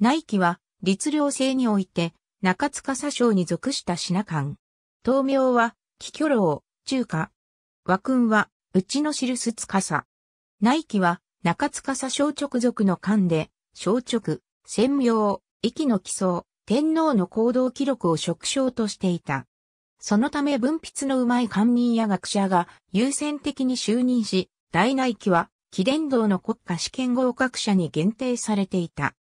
内記は、律令制において、中塚佐省に属した品官。東名は、貴巨郎、中華。和君は、うちの印るすつ内記は、中塚佐省直属の官で、小直、専用、息の起草、天皇の行動記録を職章としていた。そのため文筆のうまい官民や学者が優先的に就任し、大内記は、貴殿堂の国家試験合格者に限定されていた。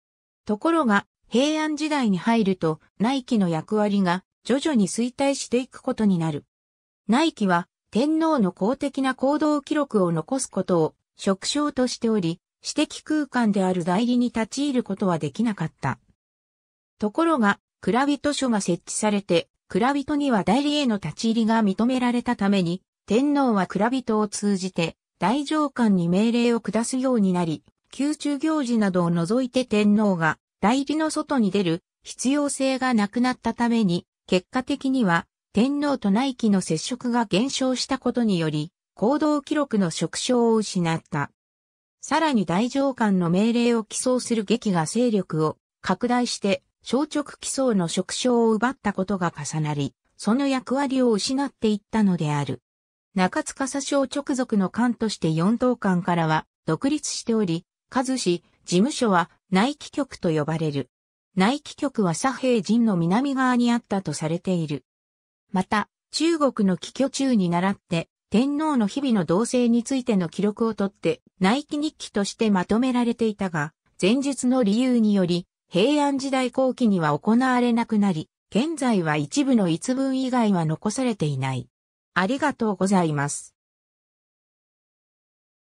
ところが、平安時代に入ると、内記の役割が徐々に衰退していくことになる。内記は、天皇の公的な行動記録を残すことを、職掌としており、私的空間である代理に立ち入ることはできなかった。ところが、蔵人書が設置されて、蔵人には代理への立ち入りが認められたために、天皇は蔵人を通じて、大上官に命令を下すようになり、宮中行事などを除いて天皇が代理の外に出る必要性がなくなったために、結果的には天皇と内規の接触が減少したことにより、行動記録の縮小を失った。さらに大上官の命令を起草する劇が勢力を拡大して、小直起草の縮小を奪ったことが重なり、その役割を失っていったのである。中司省直属の官として四等官からは独立しており、和氏、事務所は内気局と呼ばれる。内気局は左平人の南側にあったとされている。また、中国の気居中に倣って、天皇の日々の動静についての記録を取って、内気日記としてまとめられていたが、前述の理由により、平安時代後期には行われなくなり、現在は一部の一文以外は残されていない。ありがとうございます。